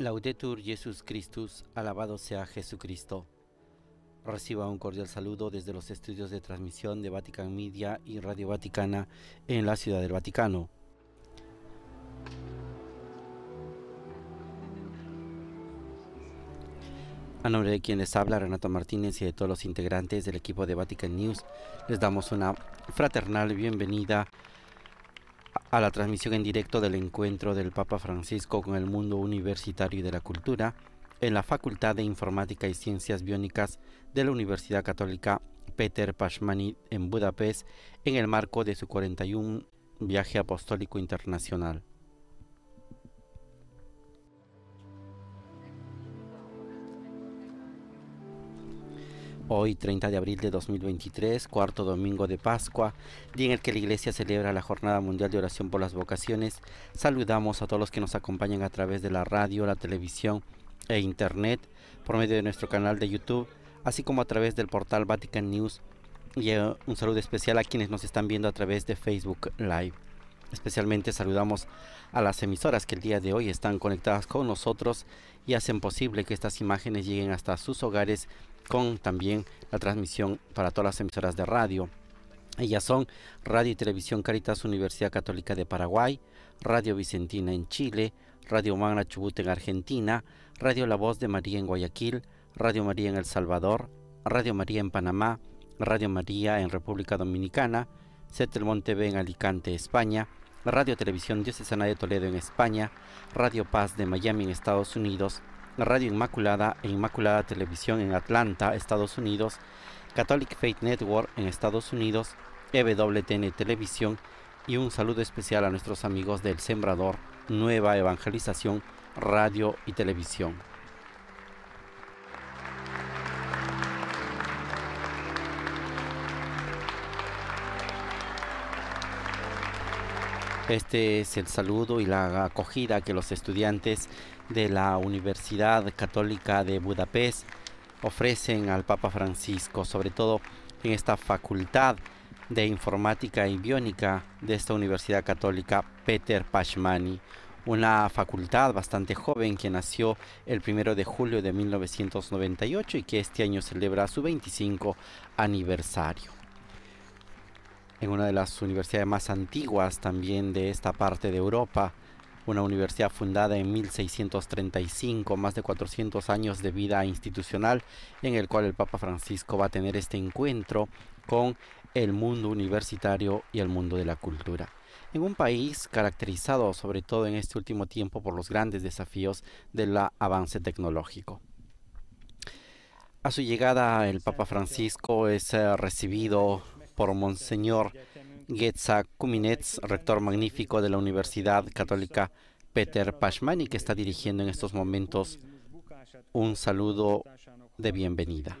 Laudetur Jesus Christus, alabado sea Jesucristo. Reciba un cordial saludo desde los estudios de transmisión de Vatican Media y Radio Vaticana en la Ciudad del Vaticano. A nombre de quienes habla, Renato Martínez y de todos los integrantes del equipo de Vatican News, les damos una fraternal bienvenida a la transmisión en directo del encuentro del Papa Francisco con el mundo universitario y de la cultura en la Facultad de Informática y Ciencias Biónicas de la Universidad Católica Peter Pashmani en Budapest en el marco de su 41 viaje apostólico internacional. Hoy 30 de abril de 2023, cuarto domingo de Pascua, día en el que la Iglesia celebra la Jornada Mundial de Oración por las Vocaciones, saludamos a todos los que nos acompañan a través de la radio, la televisión e Internet, por medio de nuestro canal de YouTube, así como a través del portal Vatican News y eh, un saludo especial a quienes nos están viendo a través de Facebook Live. Especialmente saludamos a las emisoras que el día de hoy están conectadas con nosotros y hacen posible que estas imágenes lleguen hasta sus hogares con también la transmisión para todas las emisoras de radio. Ellas son Radio y Televisión Caritas Universidad Católica de Paraguay, Radio Vicentina en Chile, Radio Magna Chubut en Argentina, Radio La Voz de María en Guayaquil, Radio María en El Salvador, Radio María en Panamá, Radio María en República Dominicana, setel TV en Alicante, España, Radio Televisión Diocesana de Toledo en España, Radio Paz de Miami en Estados Unidos, Radio Inmaculada e Inmaculada Televisión en Atlanta, Estados Unidos, Catholic Faith Network en Estados Unidos, EWTN Televisión y un saludo especial a nuestros amigos del Sembrador, Nueva Evangelización, Radio y Televisión. Este es el saludo y la acogida que los estudiantes de la Universidad Católica de Budapest ofrecen al Papa Francisco, sobre todo en esta facultad de informática y biónica de esta Universidad Católica, Peter Pashmani, una facultad bastante joven que nació el 1 de julio de 1998 y que este año celebra su 25 aniversario. En una de las universidades más antiguas también de esta parte de Europa, una universidad fundada en 1635, más de 400 años de vida institucional, en el cual el Papa Francisco va a tener este encuentro con el mundo universitario y el mundo de la cultura. En un país caracterizado sobre todo en este último tiempo por los grandes desafíos del avance tecnológico. A su llegada, el Papa Francisco es eh, recibido por Monseñor Getza Kuminetz, rector magnífico de la Universidad Católica Peter Pashmani, que está dirigiendo en estos momentos un saludo de bienvenida.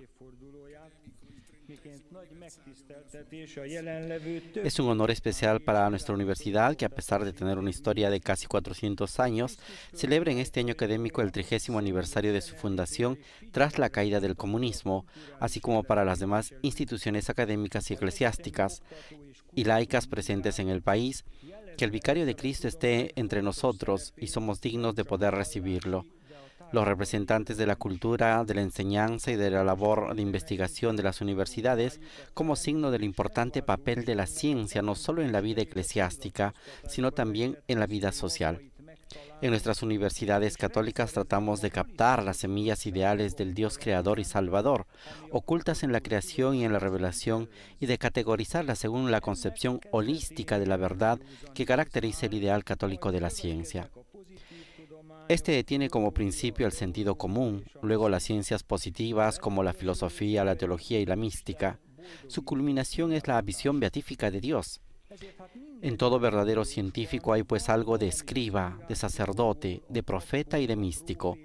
Es un honor especial para nuestra universidad que a pesar de tener una historia de casi 400 años, celebra en este año académico el trigésimo aniversario de su fundación tras la caída del comunismo, así como para las demás instituciones académicas y eclesiásticas y laicas presentes en el país, que el vicario de Cristo esté entre nosotros y somos dignos de poder recibirlo. Los representantes de la cultura, de la enseñanza y de la labor de investigación de las universidades como signo del importante papel de la ciencia no solo en la vida eclesiástica, sino también en la vida social. En nuestras universidades católicas tratamos de captar las semillas ideales del Dios creador y salvador, ocultas en la creación y en la revelación, y de categorizarlas según la concepción holística de la verdad que caracteriza el ideal católico de la ciencia. Este tiene como principio el sentido común, luego las ciencias positivas como la filosofía, la teología y la mística. Su culminación es la visión beatífica de Dios. En todo verdadero científico hay pues algo de escriba, de sacerdote, de profeta y de místico.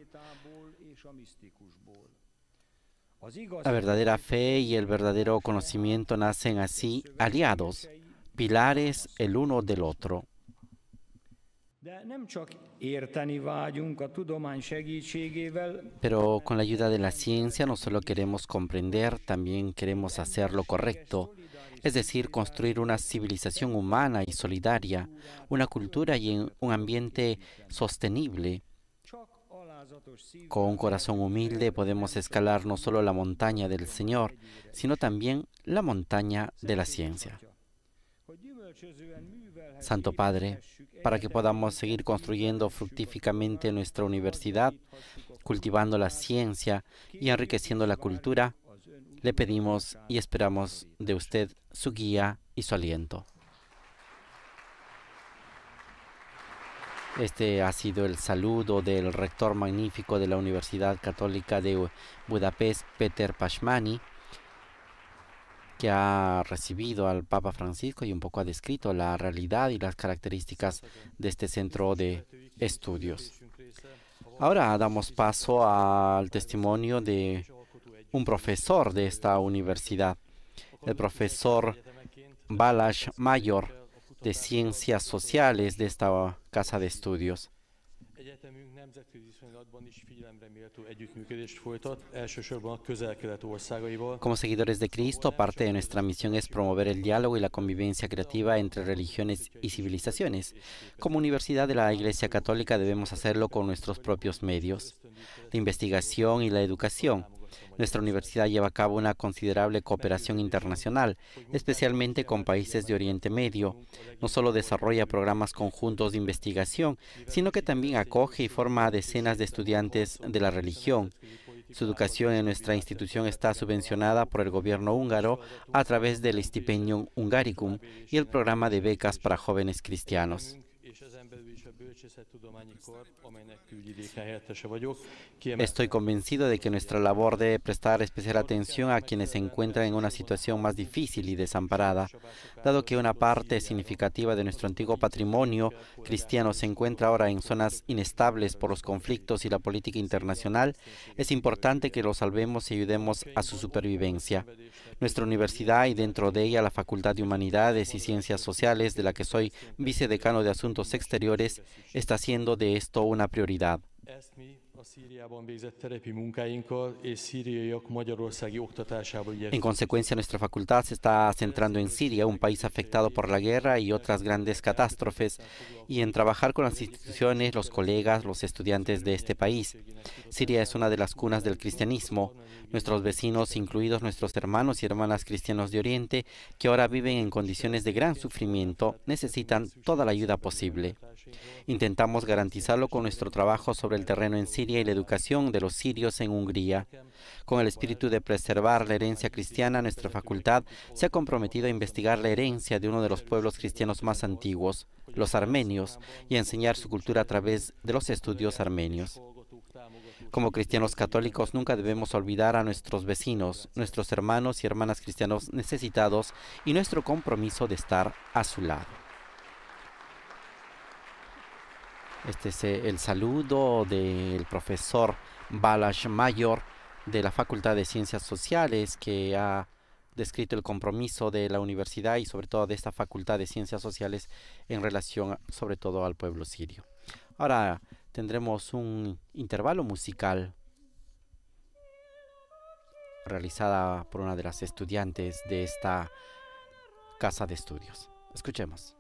La verdadera fe y el verdadero conocimiento nacen así aliados, pilares el uno del otro. Pero con la ayuda de la ciencia no solo queremos comprender, también queremos hacer lo correcto, es decir, construir una civilización humana y solidaria, una cultura y un ambiente sostenible. Con un corazón humilde podemos escalar no solo la montaña del Señor, sino también la montaña de la ciencia. Santo Padre, para que podamos seguir construyendo fructíficamente nuestra universidad, cultivando la ciencia y enriqueciendo la cultura, le pedimos y esperamos de usted su guía y su aliento. Este ha sido el saludo del rector magnífico de la Universidad Católica de Budapest, Peter Pashmani que ha recibido al Papa Francisco y un poco ha descrito la realidad y las características de este centro de estudios. Ahora damos paso al testimonio de un profesor de esta universidad, el profesor Balash Mayor de Ciencias Sociales de esta Casa de Estudios. Como seguidores de Cristo, parte de nuestra misión es promover el diálogo y la convivencia creativa entre religiones y civilizaciones. Como Universidad de la Iglesia Católica debemos hacerlo con nuestros propios medios, la investigación y la educación nuestra universidad lleva a cabo una considerable cooperación internacional, especialmente con países de Oriente Medio. No solo desarrolla programas conjuntos de investigación, sino que también acoge y forma a decenas de estudiantes de la religión. Su educación en nuestra institución está subvencionada por el gobierno húngaro a través del Stipendium Hungaricum y el programa de becas para jóvenes cristianos. Estoy convencido de que nuestra labor debe prestar especial atención a quienes se encuentran en una situación más difícil y desamparada, dado que una parte significativa de nuestro antiguo patrimonio cristiano se encuentra ahora en zonas inestables por los conflictos y la política internacional, es importante que lo salvemos y ayudemos a su supervivencia nuestra universidad y dentro de ella la Facultad de Humanidades y Ciencias Sociales, de la que soy vicedecano de Asuntos Exteriores, está haciendo de esto una prioridad. En consecuencia, nuestra facultad se está centrando en Siria, un país afectado por la guerra y otras grandes catástrofes, y en trabajar con las instituciones, los colegas, los estudiantes de este país. Siria es una de las cunas del cristianismo. Nuestros vecinos, incluidos nuestros hermanos y hermanas cristianos de Oriente, que ahora viven en condiciones de gran sufrimiento, necesitan toda la ayuda posible. Intentamos garantizarlo con nuestro trabajo sobre el terreno en Siria y la educación de los sirios en Hungría. Con el espíritu de preservar la herencia cristiana, nuestra facultad se ha comprometido a investigar la herencia de uno de los pueblos cristianos más antiguos, los armenios, y a enseñar su cultura a través de los estudios armenios. Como cristianos católicos nunca debemos olvidar a nuestros vecinos, nuestros hermanos y hermanas cristianos necesitados y nuestro compromiso de estar a su lado. Este es el saludo del profesor Balash Mayor de la Facultad de Ciencias Sociales que ha descrito el compromiso de la universidad y sobre todo de esta Facultad de Ciencias Sociales en relación sobre todo al pueblo sirio. Ahora tendremos un intervalo musical realizada por una de las estudiantes de esta casa de estudios. Escuchemos.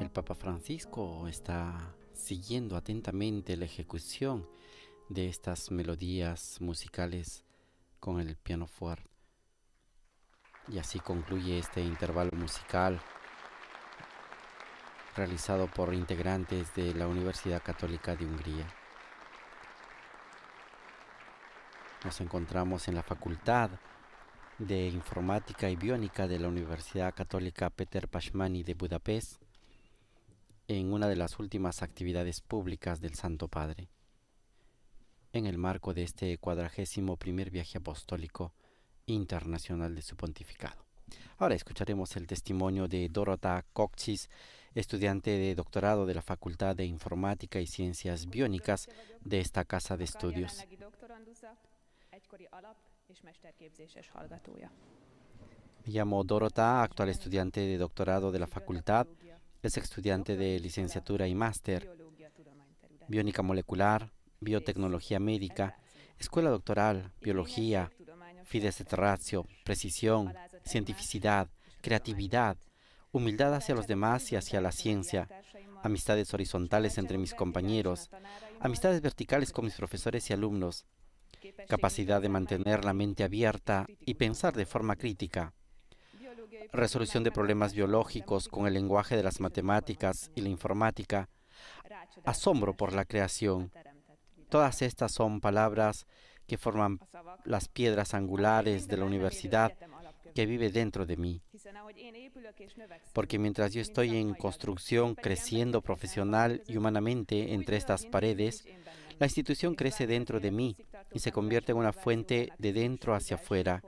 El Papa Francisco está siguiendo atentamente la ejecución de estas melodías musicales con el pianoforte. Y así concluye este intervalo musical realizado por integrantes de la Universidad Católica de Hungría. Nos encontramos en la Facultad de Informática y Biónica de la Universidad Católica Peter Pashmani de Budapest en una de las últimas actividades públicas del Santo Padre. En el marco de este cuadragésimo primer viaje apostólico internacional de su pontificado. Ahora escucharemos el testimonio de Dorota Coxis, estudiante de doctorado de la Facultad de Informática y Ciencias Biónicas de esta casa de estudios. Me llamo Dorota, actual estudiante de doctorado de la Facultad es estudiante de licenciatura y máster, biónica molecular, biotecnología médica, escuela doctoral, biología, fides et ratio, precisión, cientificidad, creatividad, humildad hacia los demás y hacia la ciencia, amistades horizontales entre mis compañeros, amistades verticales con mis profesores y alumnos, capacidad de mantener la mente abierta y pensar de forma crítica resolución de problemas biológicos con el lenguaje de las matemáticas y la informática, asombro por la creación. Todas estas son palabras que forman las piedras angulares de la universidad que vive dentro de mí. Porque mientras yo estoy en construcción, creciendo profesional y humanamente entre estas paredes, la institución crece dentro de mí y se convierte en una fuente de dentro hacia afuera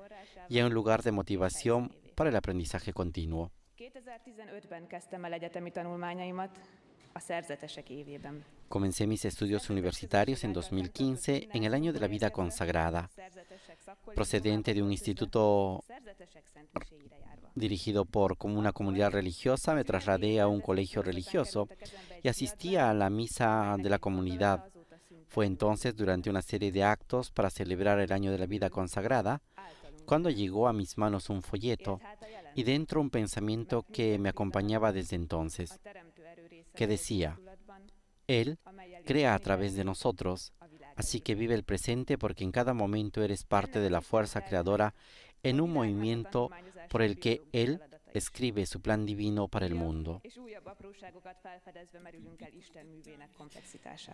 y en un lugar de motivación para el aprendizaje continuo. Comencé mis estudios universitarios en 2015, en el año de la vida consagrada, procedente de un instituto dirigido por una comunidad religiosa, me trasladé a un colegio religioso y asistía a la misa de la comunidad. Fue entonces durante una serie de actos para celebrar el año de la vida consagrada cuando llegó a mis manos un folleto y dentro un pensamiento que me acompañaba desde entonces, que decía, Él crea a través de nosotros, así que vive el presente porque en cada momento eres parte de la fuerza creadora en un movimiento por el que Él escribe su plan divino para el mundo.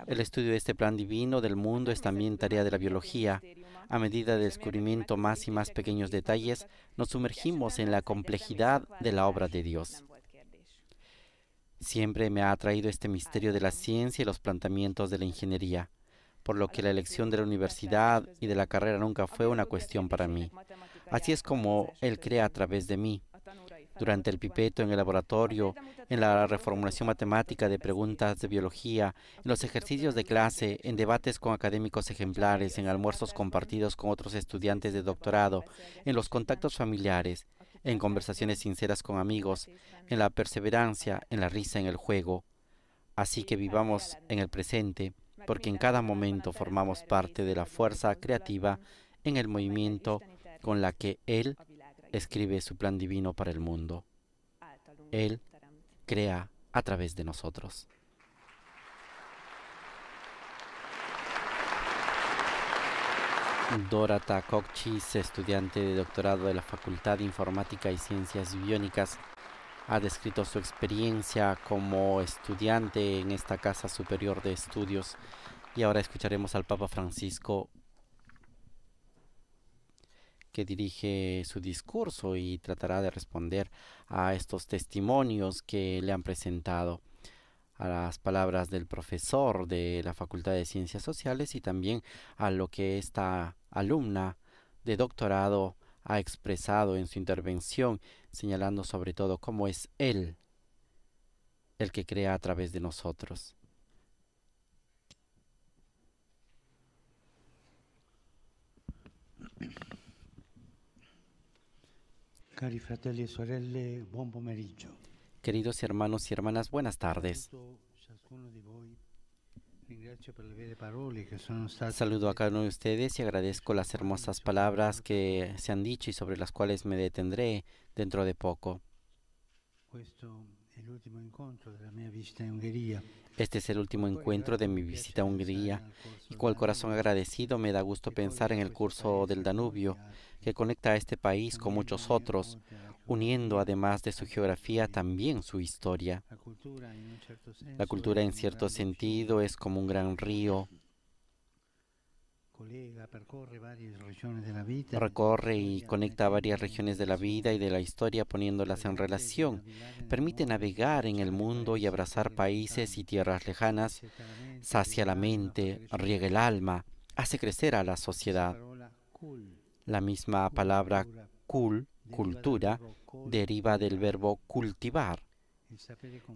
El estudio de este plan divino del mundo es también tarea de la biología. A medida de descubrimiento más y más pequeños detalles, nos sumergimos en la complejidad de la obra de Dios. Siempre me ha atraído este misterio de la ciencia y los planteamientos de la ingeniería, por lo que la elección de la universidad y de la carrera nunca fue una cuestión para mí. Así es como Él crea a través de mí durante el pipeto, en el laboratorio, en la reformulación matemática de preguntas de biología, en los ejercicios de clase, en debates con académicos ejemplares, en almuerzos compartidos con otros estudiantes de doctorado, en los contactos familiares, en conversaciones sinceras con amigos, en la perseverancia, en la risa, en el juego. Así que vivamos en el presente, porque en cada momento formamos parte de la fuerza creativa en el movimiento con la que Él escribe su plan divino para el mundo. Él crea a través de nosotros. Dorata Takochis, estudiante de doctorado de la Facultad de Informática y Ciencias Biónicas, ha descrito su experiencia como estudiante en esta Casa Superior de Estudios y ahora escucharemos al Papa Francisco que dirige su discurso y tratará de responder a estos testimonios que le han presentado a las palabras del profesor de la Facultad de Ciencias Sociales y también a lo que esta alumna de doctorado ha expresado en su intervención, señalando sobre todo cómo es Él el que crea a través de nosotros. Cari fratelli e sorelle, buon pomeriggio. Queridos hermanos y hermanas, buenas tardes. Saludo a cada uno de ustedes y agradezco las hermosas palabras que se han dicho y sobre las cuales me detendré dentro de poco. Este es el último encuentro de mi visita a Hungría y el corazón agradecido me da gusto pensar en el curso del Danubio que conecta a este país con muchos otros, uniendo además de su geografía también su historia. La cultura en cierto sentido es como un gran río Recorre y conecta varias regiones de la vida y de la historia poniéndolas en relación. Permite navegar en el mundo y abrazar países y tierras lejanas. Sacia la mente, riega el alma, hace crecer a la sociedad. La misma palabra cool, cultura, deriva del verbo cultivar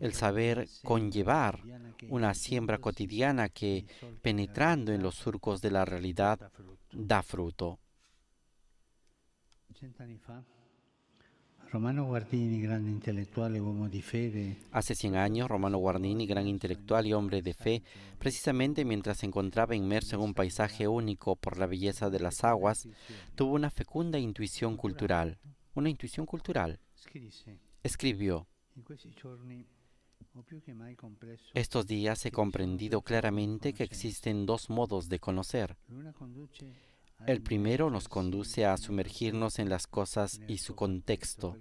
el saber conllevar una siembra cotidiana que, penetrando en los surcos de la realidad, da fruto. Hace 100 años, Romano Guardini, gran intelectual y hombre de fe, precisamente mientras se encontraba inmerso en un paisaje único por la belleza de las aguas, tuvo una fecunda intuición cultural. Una intuición cultural. Escribió. Estos días he comprendido claramente que existen dos modos de conocer. El primero nos conduce a sumergirnos en las cosas y su contexto,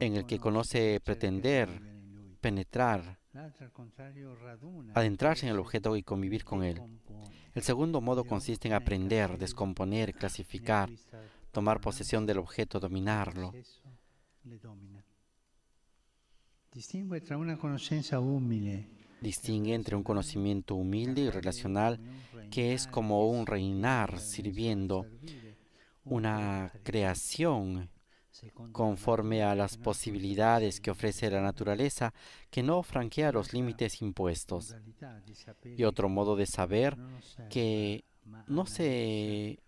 en el que conoce pretender, penetrar, adentrarse en el objeto y convivir con él. El segundo modo consiste en aprender, descomponer, clasificar, tomar posesión del objeto, dominarlo. Distingue entre un conocimiento humilde y relacional que es como un reinar sirviendo, una creación conforme a las posibilidades que ofrece la naturaleza, que no franquea los límites impuestos. Y otro modo de saber que no se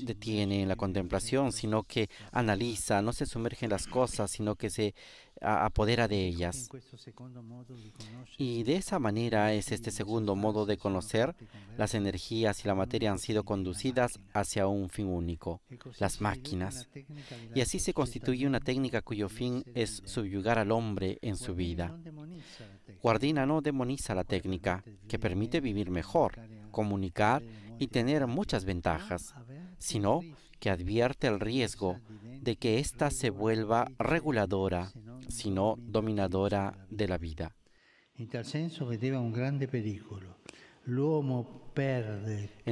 detiene la contemplación, sino que analiza, no se sumerge en las cosas, sino que se apodera de ellas. Y de esa manera es este segundo modo de conocer, las energías y la materia han sido conducidas hacia un fin único, las máquinas. Y así se constituye una técnica cuyo fin es subyugar al hombre en su vida. Guardina no demoniza la técnica, que permite vivir mejor, comunicar y tener muchas ventajas sino que advierte el riesgo de que ésta se vuelva reguladora, sino dominadora de la vida. En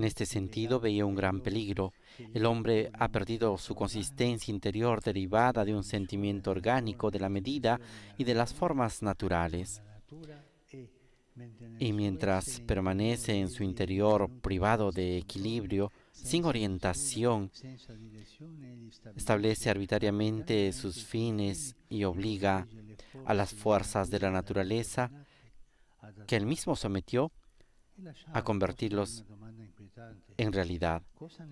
este sentido veía un gran peligro. El hombre ha perdido su consistencia interior derivada de un sentimiento orgánico de la medida y de las formas naturales. Y mientras permanece en su interior privado de equilibrio, sin orientación, establece arbitrariamente sus fines y obliga a las fuerzas de la naturaleza que él mismo sometió a convertirlos en realidad.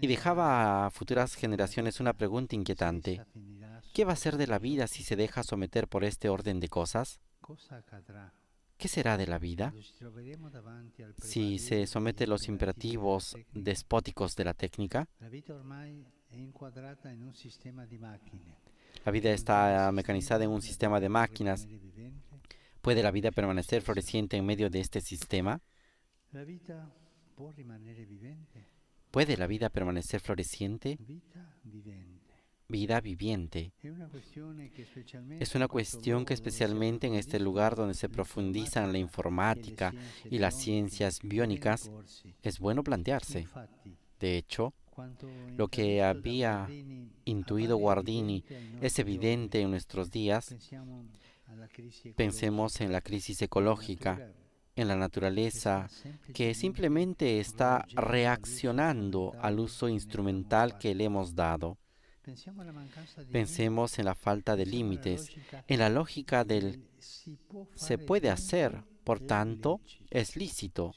Y dejaba a futuras generaciones una pregunta inquietante. ¿Qué va a ser de la vida si se deja someter por este orden de cosas? ¿Qué será de la vida? Si se somete a los imperativos despóticos de la técnica, la vida está mecanizada en un sistema de máquinas. ¿Puede la vida permanecer floreciente en medio de este sistema? ¿Puede la vida permanecer floreciente? vida viviente. Es una cuestión que especialmente en este lugar donde se profundizan la informática y las ciencias biónicas, es bueno plantearse. De hecho, lo que había intuido Guardini es evidente en nuestros días. Pensemos en la crisis ecológica, en la naturaleza, que simplemente está reaccionando al uso instrumental que le hemos dado. Pensemos en la falta de límites, en la lógica del se puede hacer, por tanto, es lícito.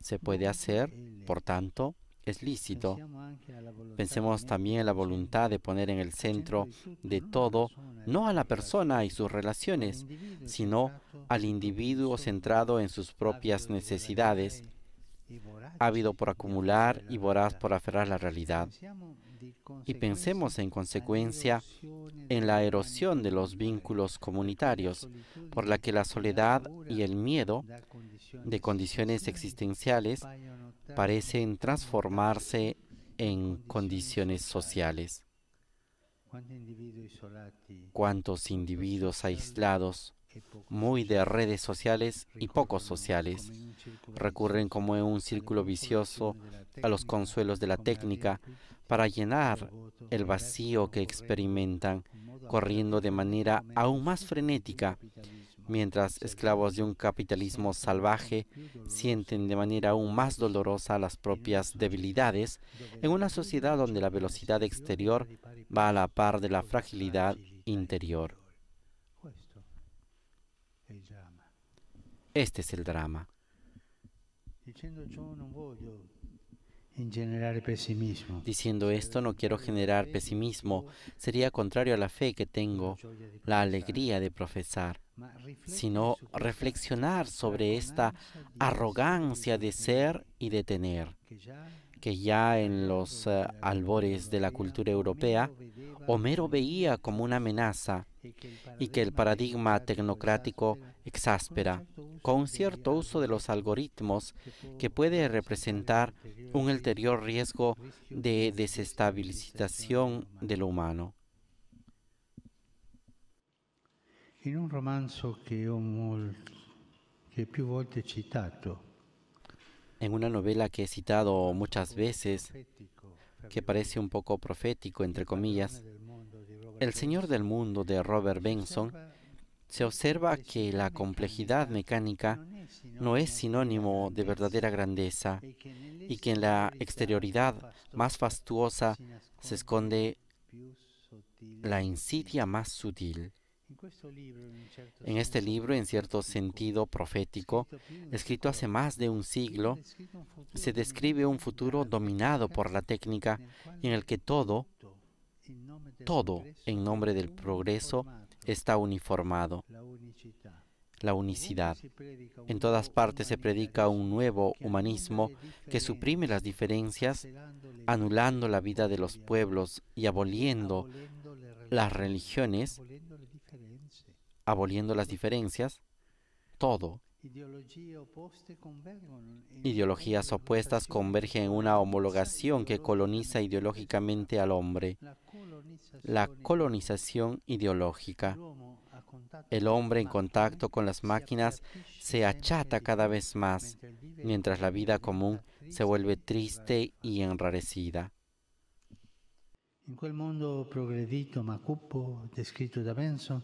Se puede hacer, por tanto, es lícito. Pensemos también en la voluntad de poner en el centro de todo, no a la persona y sus relaciones, sino al individuo centrado en sus propias necesidades, ávido por acumular y voraz por aferrar la realidad y pensemos en consecuencia en la erosión de los vínculos comunitarios, por la que la soledad y el miedo de condiciones existenciales parecen transformarse en condiciones sociales. ¿Cuántos individuos aislados, muy de redes sociales y pocos sociales, recurren como en un círculo vicioso a los consuelos de la técnica, para llenar el vacío que experimentan, corriendo de manera aún más frenética, mientras esclavos de un capitalismo salvaje sienten de manera aún más dolorosa las propias debilidades, en una sociedad donde la velocidad exterior va a la par de la fragilidad interior. Este es el drama. Diciendo esto, no quiero generar pesimismo, sería contrario a la fe que tengo, la alegría de profesar, sino reflexionar sobre esta arrogancia de ser y de tener, que ya en los eh, albores de la cultura europea, Homero veía como una amenaza y que el paradigma tecnocrático exaspera, con cierto uso de los algoritmos que puede representar un ulterior riesgo de desestabilización de lo humano. En en una novela que he citado muchas veces, que parece un poco profético, entre comillas, el Señor del Mundo de Robert Benson se observa que la complejidad mecánica no es sinónimo de verdadera grandeza y que en la exterioridad más fastuosa se esconde la insidia más sutil. En este libro, en cierto sentido profético, escrito hace más de un siglo, se describe un futuro dominado por la técnica en el que todo, todo en nombre del progreso está uniformado, la unicidad. En todas partes se predica un nuevo humanismo que suprime las diferencias, anulando la vida de los pueblos y aboliendo las religiones, aboliendo las diferencias, todo Ideologías opuestas convergen en una homologación que coloniza ideológicamente al hombre. La colonización ideológica. El hombre en contacto con las máquinas se achata cada vez más, mientras la vida común se vuelve triste y enrarecida. En mundo progredito Macupo, descrito da Benson,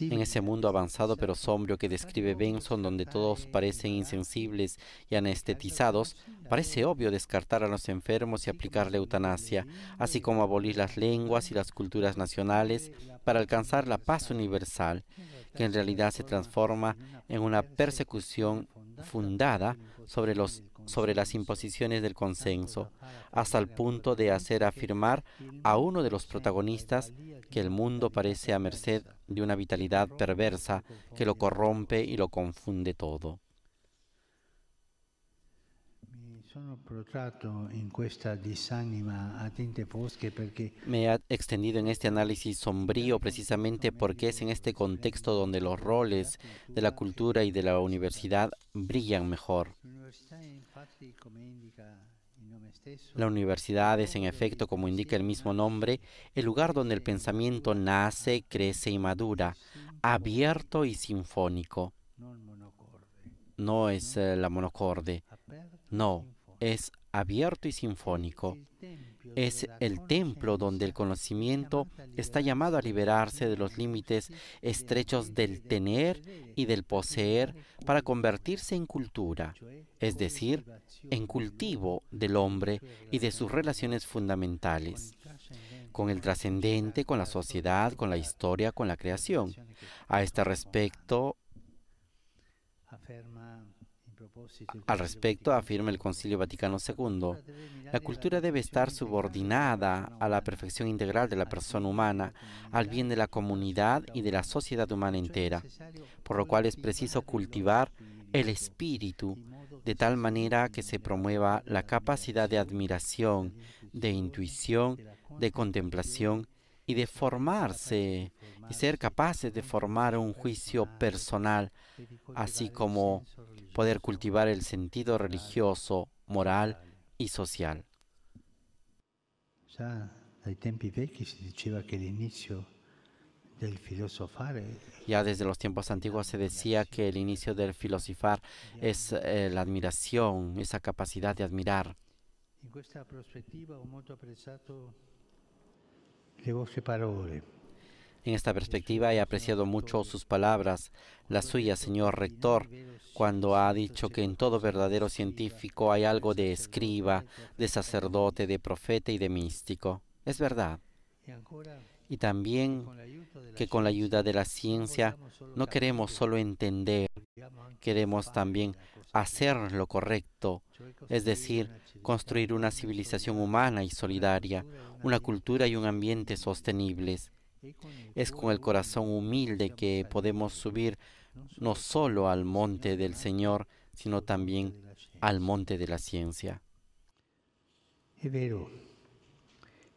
en ese mundo avanzado pero sombrio que describe Benson, donde todos parecen insensibles y anestetizados, parece obvio descartar a los enfermos y aplicar la eutanasia, así como abolir las lenguas y las culturas nacionales para alcanzar la paz universal, que en realidad se transforma en una persecución fundada sobre los sobre las imposiciones del consenso, hasta el punto de hacer afirmar a uno de los protagonistas que el mundo parece a merced de una vitalidad perversa que lo corrompe y lo confunde todo. Me he extendido en este análisis sombrío precisamente porque es en este contexto donde los roles de la cultura y de la universidad brillan mejor. La universidad es, en efecto, como indica el mismo nombre, el lugar donde el pensamiento nace, crece y madura, abierto y sinfónico. No es eh, la monocorde, no, es abierto y sinfónico. Es el templo donde el conocimiento está llamado a liberarse de los límites estrechos del tener y del poseer para convertirse en cultura, es decir, en cultivo del hombre y de sus relaciones fundamentales con el trascendente, con la sociedad, con la historia, con la creación. A este respecto, al respecto, afirma el Concilio Vaticano II, la cultura debe estar subordinada a la perfección integral de la persona humana, al bien de la comunidad y de la sociedad humana entera, por lo cual es preciso cultivar el espíritu de tal manera que se promueva la capacidad de admiración, de intuición, de contemplación y de formarse y ser capaces de formar un juicio personal, así como poder cultivar el sentido religioso, moral y social. Ya desde los tiempos antiguos se decía que el inicio del filosofar es eh, la admiración, esa capacidad de admirar. En esta perspectiva he apreciado mucho sus palabras, las suyas, señor rector, cuando ha dicho que en todo verdadero científico hay algo de escriba, de sacerdote, de profeta y de místico. Es verdad. Y también que con la ayuda de la ciencia no queremos solo entender, queremos también hacer lo correcto, es decir, construir una civilización humana y solidaria, una cultura y un ambiente sostenibles. Es con el corazón humilde que podemos subir no solo al monte del Señor, sino también al monte de la ciencia. Es vero,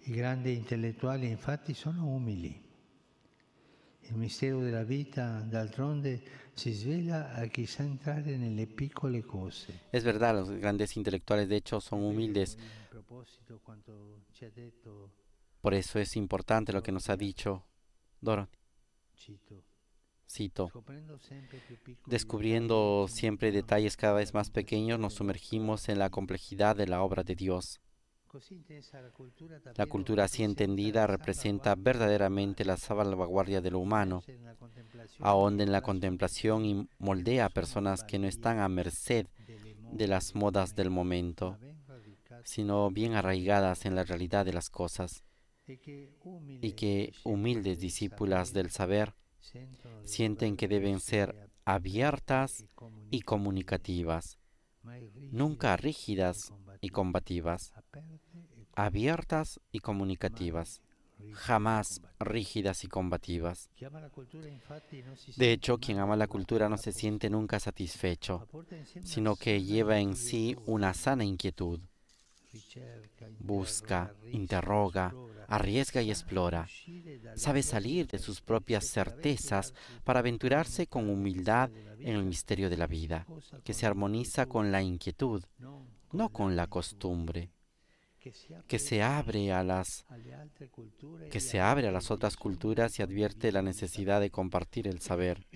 i grandi intellettuali infatti sono El misterio de la vida, d'altronde, si svela a chi sa en nelle piccole cose. Es verdad, los grandes intelectuales de hecho son humildes. Por eso es importante lo que nos ha dicho Dorothy. Cito, descubriendo siempre detalles cada vez más pequeños, nos sumergimos en la complejidad de la obra de Dios. La cultura así entendida representa verdaderamente la salvaguardia de lo humano, ahonda en la contemplación y moldea a personas que no están a merced de las modas del momento, sino bien arraigadas en la realidad de las cosas y que humildes discípulas del saber sienten que deben ser abiertas y comunicativas, nunca rígidas y combativas, abiertas y comunicativas, jamás rígidas y combativas. De hecho, quien ama la cultura no se siente nunca satisfecho, sino que lleva en sí una sana inquietud. Busca, interroga, arriesga y explora. Sabe salir de sus propias certezas para aventurarse con humildad en el misterio de la vida, que se armoniza con la inquietud, no con la costumbre que se abre a las que se abre a las otras culturas y advierte la necesidad de compartir el saber.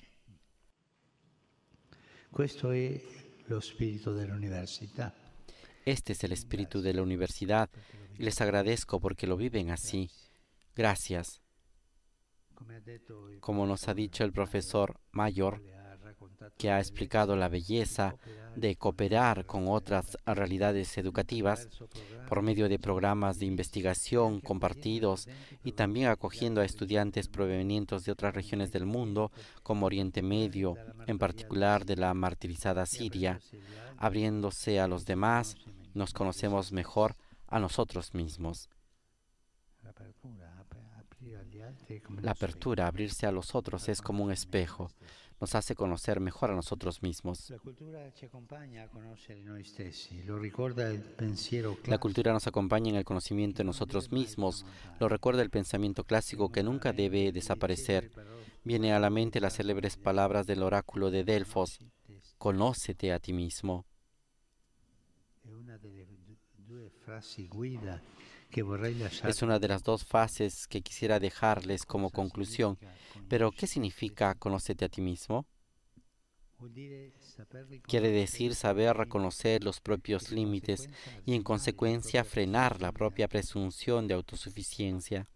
lo la universidad. Este es el espíritu de la universidad y les agradezco porque lo viven así. Gracias. Como nos ha dicho el profesor Mayor, que ha explicado la belleza de cooperar con otras realidades educativas por medio de programas de investigación compartidos y también acogiendo a estudiantes provenientes de otras regiones del mundo, como Oriente Medio, en particular de la martirizada Siria, abriéndose a los demás nos conocemos mejor a nosotros mismos. La apertura, abrirse a los otros, es como un espejo. Nos hace conocer mejor a nosotros mismos. La cultura nos acompaña en el conocimiento de nosotros mismos. Lo recuerda el pensamiento clásico que nunca debe desaparecer. Viene a la mente las célebres palabras del oráculo de Delfos. Conócete a ti mismo. Es una de las dos fases que quisiera dejarles como conclusión. Pero, ¿qué significa conocerte a ti mismo? Quiere decir saber reconocer los propios límites y en consecuencia frenar la propia presunción de autosuficiencia.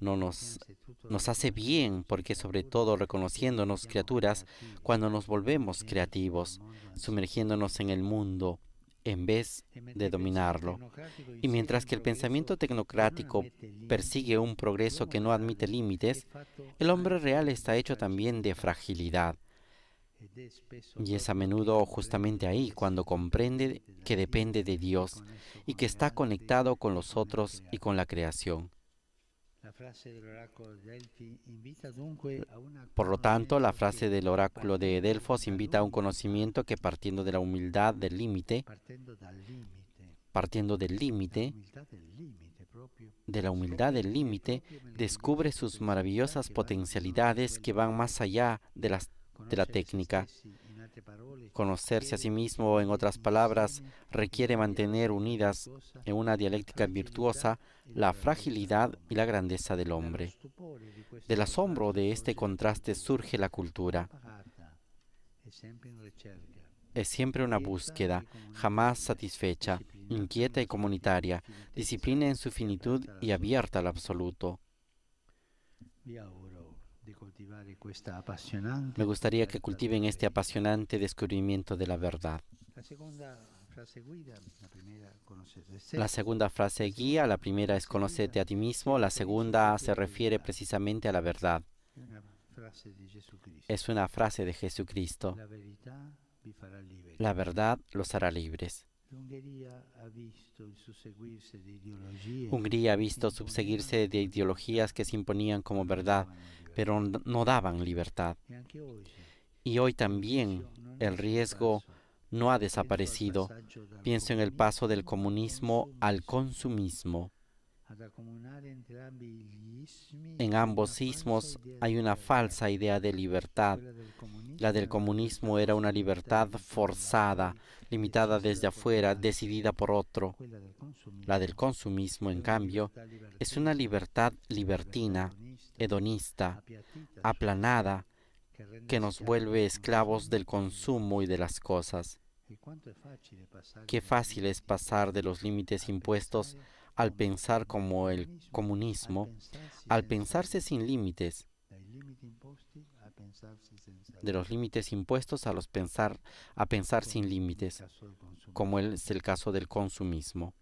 No nos hace bien porque sobre todo reconociéndonos criaturas cuando nos volvemos creativos, sumergiéndonos en el mundo, en vez de dominarlo. Y mientras que el pensamiento tecnocrático persigue un progreso que no admite límites, el hombre real está hecho también de fragilidad. Y es a menudo justamente ahí cuando comprende que depende de Dios y que está conectado con los otros y con la creación. Por lo tanto, la frase del oráculo de Delfos invita a un conocimiento que partiendo de la humildad del límite, partiendo del límite, de la humildad del límite, descubre sus maravillosas potencialidades que van más allá de, de la técnica. Conocerse a sí mismo, en otras palabras, requiere mantener unidas en una dialéctica virtuosa la fragilidad y la grandeza del hombre. Del asombro de este contraste surge la cultura. Es siempre una búsqueda, jamás satisfecha, inquieta y comunitaria, disciplina en su finitud y abierta al absoluto. Me gustaría que cultiven este apasionante descubrimiento de la verdad la La segunda frase guía, la primera es conocerte a ti mismo, la segunda se refiere precisamente a la verdad. Es una frase de Jesucristo. La verdad los hará libres. Hungría ha visto subseguirse de ideologías que se imponían como verdad, pero no daban libertad. E y hoy también el riesgo no ha desaparecido. Pienso en el paso del comunismo al consumismo. En ambos sismos hay una falsa idea de libertad. La del comunismo era una libertad forzada, limitada desde afuera, decidida por otro. La del consumismo, en cambio, es una libertad libertina, hedonista, aplanada, que nos vuelve esclavos del consumo y de las cosas. Qué fácil es pasar de los límites impuestos al pensar como el comunismo, al pensarse sin límites, de los límites impuestos a los pensar a pensar sin límites, como es el caso del consumismo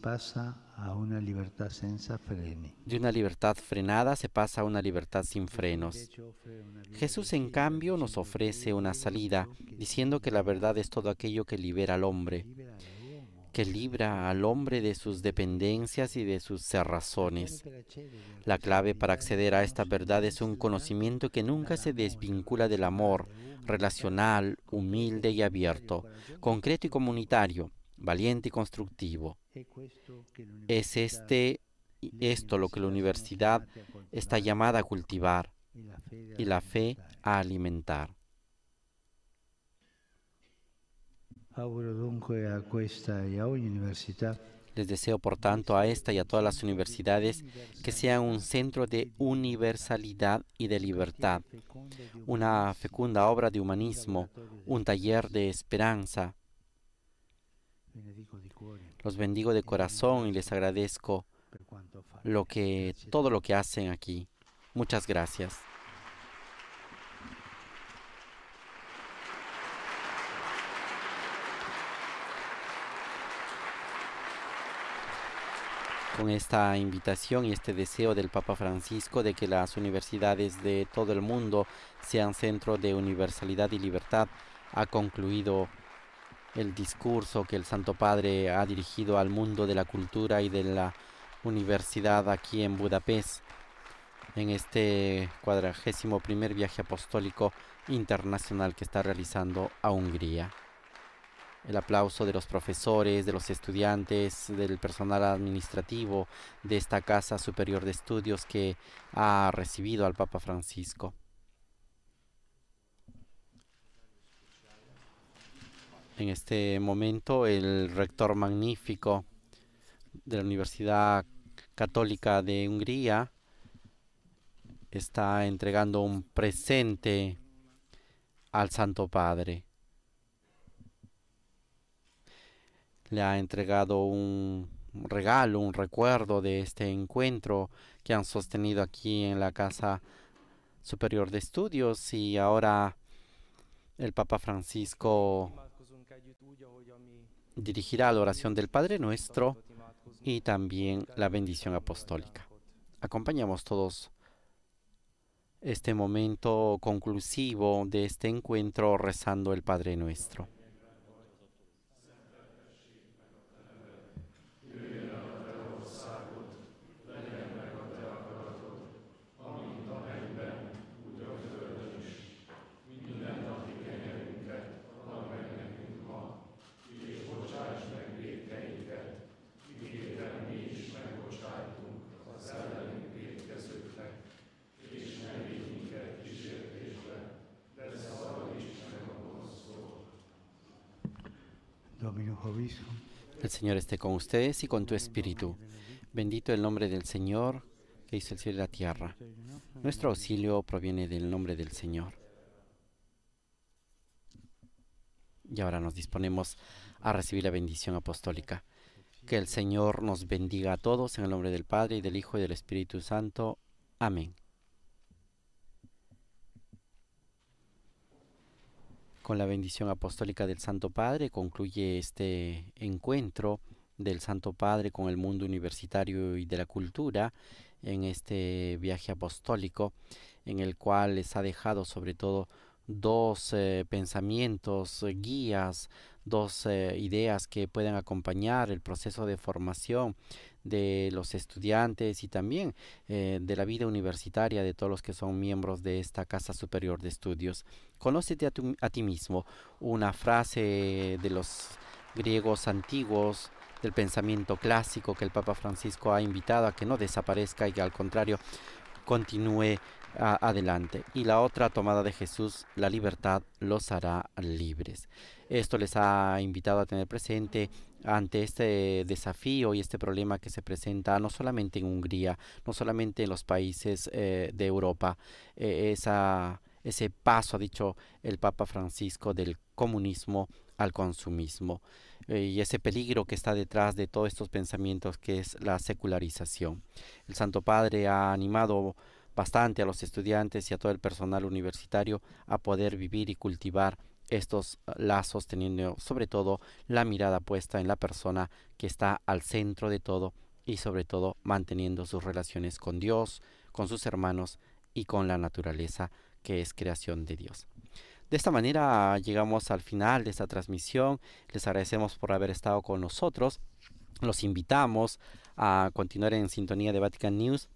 pasa a una libertad De una libertad frenada se pasa a una libertad sin frenos. Jesús, en cambio, nos ofrece una salida, diciendo que la verdad es todo aquello que libera al hombre, que libra al hombre de sus dependencias y de sus cerrazones. La clave para acceder a esta verdad es un conocimiento que nunca se desvincula del amor, relacional, humilde y abierto, concreto y comunitario valiente y constructivo. Es este, esto lo que la universidad está llamada a cultivar y la fe a alimentar. Les deseo, por tanto, a esta y a todas las universidades que sean un centro de universalidad y de libertad, una fecunda obra de humanismo, un taller de esperanza, los bendigo de corazón y les agradezco lo que, todo lo que hacen aquí. Muchas gracias. Con esta invitación y este deseo del Papa Francisco de que las universidades de todo el mundo sean centro de universalidad y libertad, ha concluido el discurso que el Santo Padre ha dirigido al mundo de la cultura y de la universidad aquí en Budapest en este cuadragésimo primer viaje apostólico internacional que está realizando a Hungría. El aplauso de los profesores, de los estudiantes, del personal administrativo de esta Casa Superior de Estudios que ha recibido al Papa Francisco. en este momento el rector magnífico de la Universidad Católica de Hungría está entregando un presente al Santo Padre. Le ha entregado un regalo, un recuerdo de este encuentro que han sostenido aquí en la Casa Superior de Estudios y ahora el Papa Francisco dirigirá la oración del Padre Nuestro y también la bendición apostólica. Acompañamos todos este momento conclusivo de este encuentro rezando el Padre Nuestro. El Señor esté con ustedes y con tu espíritu. Bendito el nombre del Señor que hizo el cielo y la tierra. Nuestro auxilio proviene del nombre del Señor. Y ahora nos disponemos a recibir la bendición apostólica. Que el Señor nos bendiga a todos en el nombre del Padre y del Hijo y del Espíritu Santo. Amén. Con la bendición apostólica del Santo Padre concluye este encuentro del Santo Padre con el mundo universitario y de la cultura en este viaje apostólico en el cual les ha dejado sobre todo dos eh, pensamientos, eh, guías, dos eh, ideas que pueden acompañar el proceso de formación de los estudiantes y también eh, de la vida universitaria de todos los que son miembros de esta Casa Superior de Estudios. Conócete a, ti mismo, una frase de los griegos antiguos del pensamiento clásico que el Papa Francisco ha invitado a que no desaparezca y que al contrario continúe adelante. Y la otra tomada de Jesús, la libertad los hará libres. Esto les ha invitado a tener presente ante este desafío y este problema que se presenta no solamente en Hungría, no solamente en los países eh, de Europa, eh, ese paso, ha dicho el Papa Francisco, del comunismo al consumismo eh, y ese peligro que está detrás de todos estos pensamientos que es la secularización. El Santo Padre ha animado bastante a los estudiantes y a todo el personal universitario a poder vivir y cultivar estos ah, lazos teniendo sobre todo la mirada puesta en la persona que está al centro de todo y sobre todo manteniendo sus relaciones con Dios, con sus hermanos y con la naturaleza que es creación de Dios. De esta manera llegamos al final de esta transmisión. Les agradecemos por haber estado con nosotros. Los invitamos a continuar en sintonía de Vatican News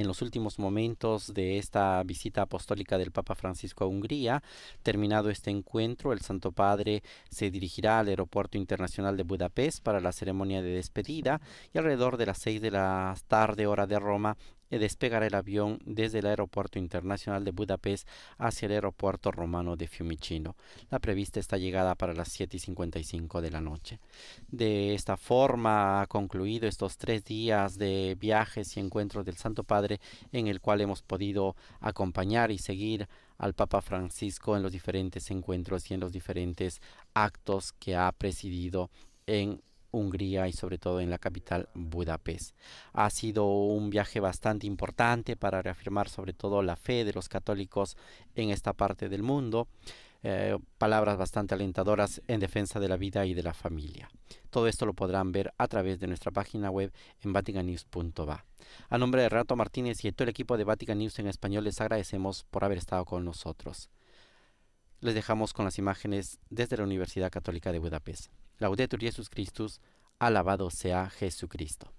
en los últimos momentos de esta visita apostólica del Papa Francisco a Hungría. Terminado este encuentro, el Santo Padre se dirigirá al Aeropuerto Internacional de Budapest para la ceremonia de despedida y alrededor de las seis de la tarde hora de Roma eh, despegar el avión desde el Aeropuerto Internacional de Budapest hacia el Aeropuerto Romano de Fiumicino. La prevista está llegada para las 7 y de la noche. De esta forma ha concluido estos tres días de viajes y encuentros del Santo Padre en el cual hemos podido acompañar y seguir al Papa Francisco en los diferentes encuentros y en los diferentes actos que ha presidido en Hungría y sobre todo en la capital Budapest. Ha sido un viaje bastante importante para reafirmar sobre todo la fe de los católicos en esta parte del mundo. Eh, palabras bastante alentadoras en defensa de la vida y de la familia. Todo esto lo podrán ver a través de nuestra página web en vaticanews.va. A nombre de Renato Martínez y de todo el equipo de Vatican News en español les agradecemos por haber estado con nosotros. Les dejamos con las imágenes desde la Universidad Católica de Budapest. Laudetur Jesus Christus, alabado sea Jesucristo.